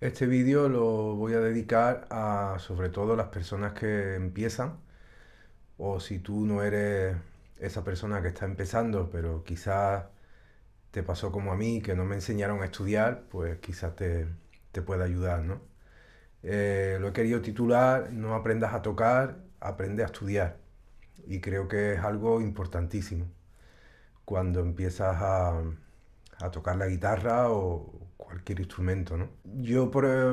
Este vídeo lo voy a dedicar a sobre todo las personas que empiezan o si tú no eres esa persona que está empezando pero quizás te pasó como a mí que no me enseñaron a estudiar pues quizás te, pueda ayudar ¿no? Eh, lo he querido titular no aprendas a tocar aprende a estudiar y creo que es algo importantísimo cuando empiezas a tocar la guitarra o cualquier instrumento, ¿no? Yo, eh,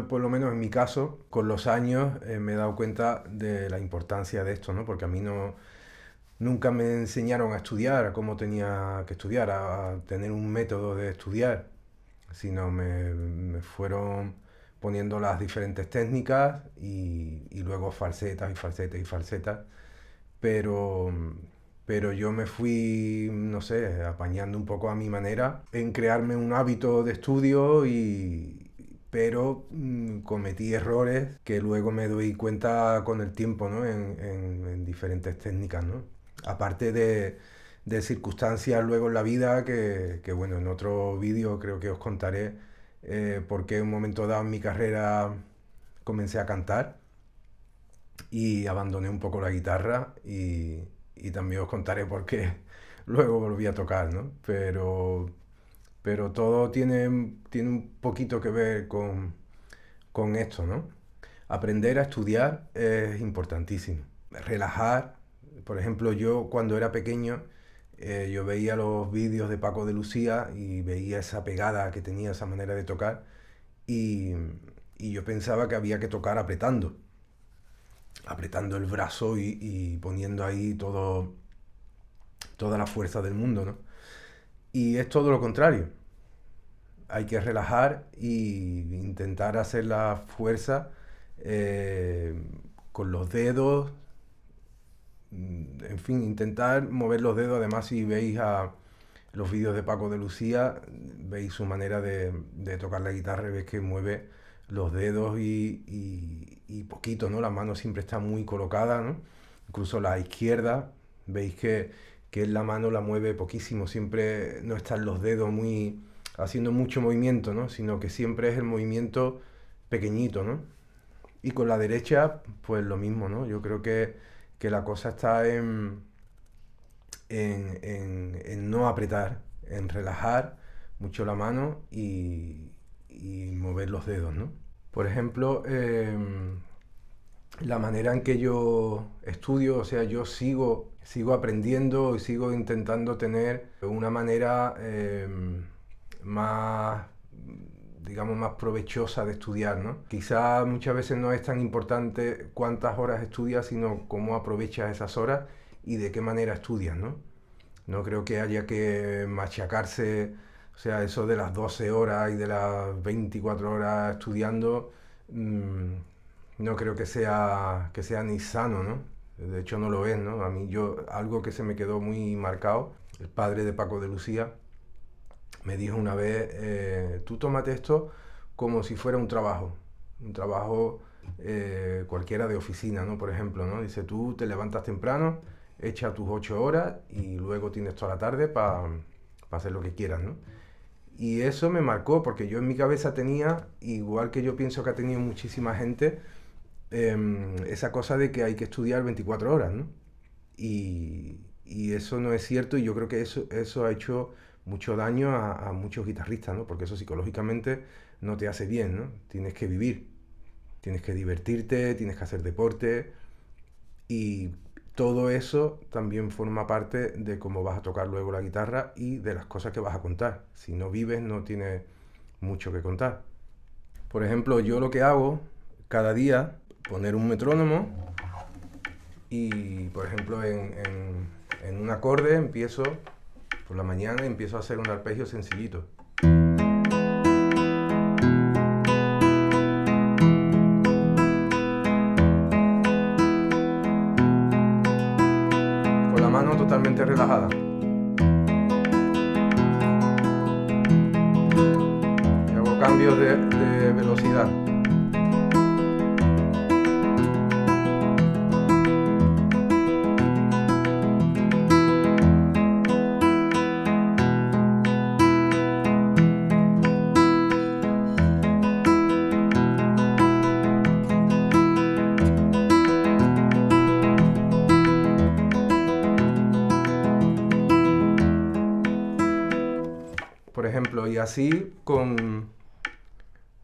por, lo menos en mi caso, con los años eh, me he dado cuenta de la importancia de esto, ¿no? Porque a mí no... Nunca me enseñaron a estudiar, a cómo tenía que estudiar, a, tener un método de estudiar, sino me, fueron poniendo las diferentes técnicas y, y luego falsetas y falsetas y falsetas. Pero pero yo me fui, no sé, apañando un poco a mi manera en crearme un hábito de estudio y pero mm, cometí errores que luego me doy cuenta con el tiempo ¿no? en, diferentes técnicas. ¿no? Aparte de, circunstancias luego en la vida, que, que bueno, en otro vídeo creo que os contaré porque eh, por qué en un momento dado en mi carrera comencé a cantar y abandoné un poco la guitarra y, y también os contaré por qué luego volví a tocar, ¿no? Pero, pero todo tiene, tiene un poquito que ver con, esto, ¿no? Aprender a estudiar es importantísimo. Relajar, por ejemplo, yo cuando era pequeño, eh, yo veía los vídeos de Paco de Lucía y veía esa pegada que tenía, esa manera de tocar, y yo pensaba que había que tocar apretando apretando el brazo y, poniendo ahí todo, toda la fuerza del mundo, Y es todo lo contrario. Hay que relajar e intentar hacer la fuerza eh, con los dedos. Mm, en fin, intentar mover los dedos. Además, si veis a los vídeos de Paco de Lucía, veis su manera de, de tocar la guitarra y veis que mueve los dedos y, poquito, ¿no? La mano siempre está muy colocada, ¿no? Incluso la izquierda, veis que, que la mano la mueve poquísimo, siempre no están los dedos muy haciendo mucho movimiento, ¿no? Sino que siempre es el movimiento pequeñito, ¿no? Y con la derecha, pues lo mismo, ¿no? Yo creo que, la cosa está en, en no apretar, en relajar mucho la mano y, los dedos, ¿no? Por ejemplo, em, la manera en que yo estudio, o sea, yo sigo, sigo aprendiendo y sigo intentando tener una manera em, más digamos, más provechosa de estudiar, ¿no? Quizá muchas veces no es tan importante cuántas horas estudias, sino cómo aprovechas esas horas y de qué manera estudias, ¿no? No creo que haya que machacarse o sea, eso de las 12 horas y de las 24 horas estudiando, mm, no creo que sea, que sea ni sano, ¿no? De hecho no lo es, ¿no? A mí yo, algo que se me quedó muy marcado, el padre de Paco de Lucía me dijo una vez, eh, tú tómate esto como si fuera un trabajo, un trabajo eh, cualquiera de oficina, ¿no? Por ejemplo, ¿no? Dice, tú te levantas temprano, echa tus 8 horas y luego tienes toda la tarde para hacer lo que quieras, ¿no? Y eso me marcó, porque yo en mi cabeza tenía, igual que yo pienso que ha tenido muchísima gente, em, esa cosa de que hay que estudiar 24 horas, ¿no? Y, eso no es cierto y yo creo que eso, eso ha hecho mucho daño a, a, muchos guitarristas, ¿no? Porque eso psicológicamente no te hace bien, ¿no? Tienes que vivir, tienes que divertirte, tienes que hacer deporte y todo eso también forma parte de cómo vas a tocar luego la guitarra y de las cosas que vas a contar. Si no vives, no tienes mucho que contar. Por ejemplo, yo lo que hago cada día, poner un metrónomo y, por ejemplo, en, en un acorde empiezo, por la mañana empiezo a hacer un arpegio sencillito. totalmente relajada. Y hago cambios de velocidad. por ejemplo, y así con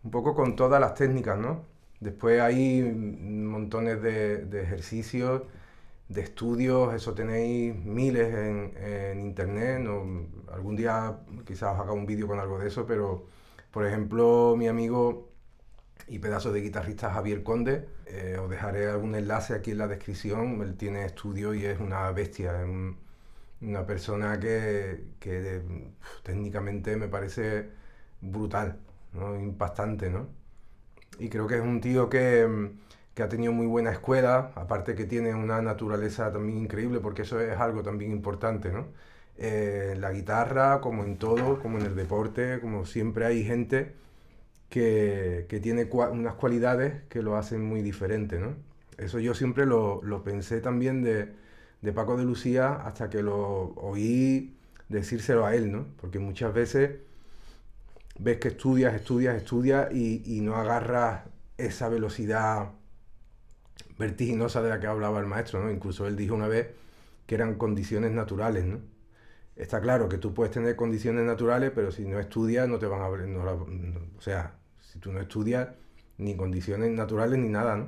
un poco con todas las técnicas, ¿no? Después hay montones de, ejercicios, de estudios, eso tenéis miles en, internet, algún día quizás os haga un vídeo con algo de eso, pero por ejemplo, mi amigo y pedazo de guitarrista Javier Conde. Eh, os dejaré algún enlace aquí en la descripción. Él tiene estudio y es una bestia una persona que, técnicamente me parece brutal, ¿no? impactante, ¿no? Y creo que es un tío que, ha tenido muy buena escuela, aparte que tiene una naturaleza también increíble, porque eso es algo también importante, ¿no? Eh, la guitarra, como en todo, como en el deporte, como siempre hay gente que, tiene unas cualidades que lo hacen muy diferente, ¿no? Eso yo siempre lo, lo pensé también de de Paco de Lucía hasta que lo oí decírselo a él, ¿no? Porque muchas veces ves que estudias, estudias, estudias y, no agarras esa velocidad vertiginosa de la que hablaba el maestro, ¿no? Incluso él dijo una vez que eran condiciones naturales, ¿no? Está claro que tú puedes tener condiciones naturales, pero si no estudias no te van a... o sea, si tú no estudias ni condiciones naturales ni nada, ¿no?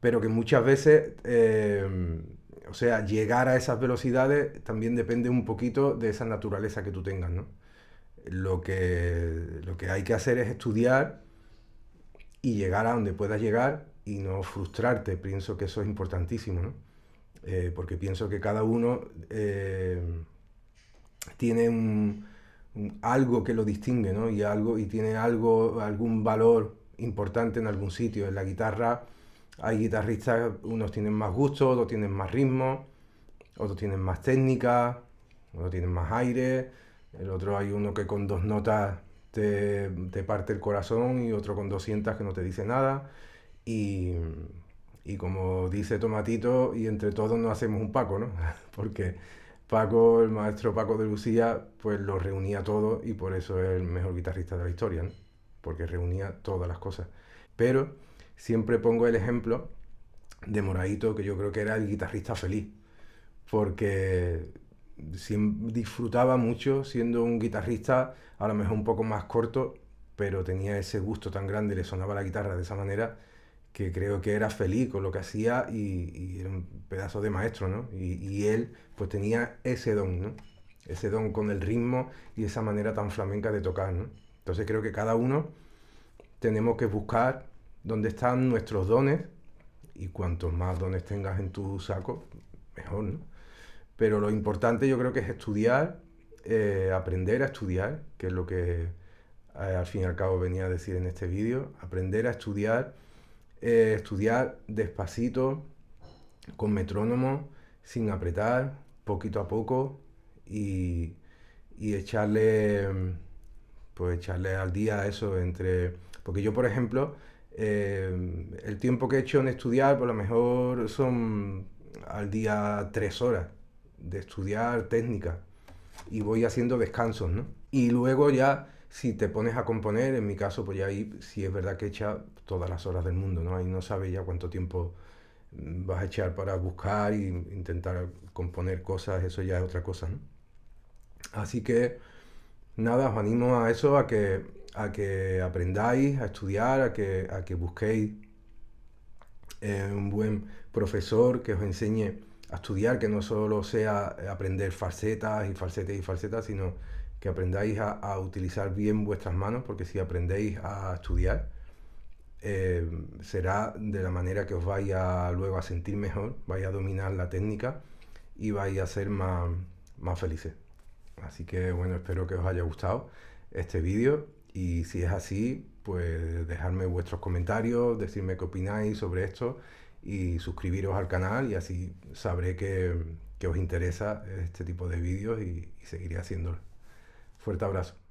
Pero que muchas veces eh, o sea, llegar a esas velocidades también depende un poquito de esa naturaleza que tú tengas, ¿no? Lo que, hay que hacer es estudiar y llegar a donde puedas llegar y no frustrarte. Pienso que eso es importantísimo, ¿no? Eh, porque pienso que cada uno eh, tiene algo que lo distingue, ¿no? Y, algo, y tiene algo, algún valor importante en algún sitio. En la guitarra hay guitarristas, unos tienen más gusto, otros tienen más ritmo, otros tienen más técnica, otros tienen más aire. El otro hay uno que con dos notas te, parte el corazón y otro con 200 que no te dice nada. Y, como dice Tomatito, y entre todos no hacemos un Paco, ¿no? Porque Paco, el maestro Paco de Lucía, pues lo reunía todo y por eso es el mejor guitarrista de la historia, ¿no? Porque reunía todas las cosas. Pero siempre pongo el ejemplo de Moradito, que yo creo que era el guitarrista feliz, porque disfrutaba mucho siendo un guitarrista a lo mejor un poco más corto, pero tenía ese gusto tan grande, le sonaba la guitarra de esa manera, que creo que era feliz con lo que hacía y, era un pedazo de maestro, ¿no? Y, y, él pues tenía ese don, ¿no? Ese don con el ritmo y esa manera tan flamenca de tocar, ¿no? Entonces creo que cada uno tenemos que buscar dónde están nuestros dones y cuantos más dones tengas en tu saco, mejor, Pero lo importante yo creo que es estudiar, eh, aprender a estudiar, que es lo que eh, al fin y al cabo venía a decir en este vídeo, aprender a estudiar, eh, estudiar despacito, con metrónomo, sin apretar, poquito a poco y, y echarle, pues echarle al día eso entre... Porque yo, por ejemplo, Em, el tiempo que he hecho en estudiar, por lo mejor son al día tres horas de estudiar técnica y voy haciendo descansos, ¿no? Y luego ya, si te pones a componer, en mi caso, pues ya ahí sí es verdad que echa todas las horas del mundo, ¿no? Ahí no sabes ya cuánto tiempo vas a echar para buscar e intentar componer cosas, eso ya es otra cosa, ¿no? Así que, nada, os animo a eso, a que a que aprendáis, a estudiar, a que, a que busquéis eh, un buen profesor que os enseñe a estudiar, que no solo sea aprender falsetas y falsetas y falsetas, sino que aprendáis a, utilizar bien vuestras manos, porque si aprendéis a estudiar, eh, será de la manera que os vaya luego a sentir mejor, vaya a dominar la técnica y vais a ser más, más felices. Así que bueno, espero que os haya gustado este vídeo y si es así, pues dejadme vuestros comentarios, decirme qué opináis sobre esto y suscribiros al canal y así sabré que, os interesa este tipo de vídeos y, y seguiré haciéndolo. Fuerte abrazo.